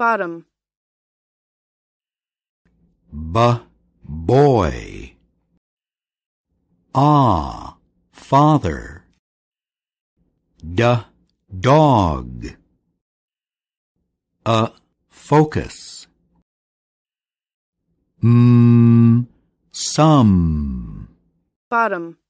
bottom. B boy. Ah, father. D dog. A focus. M some. Bottom.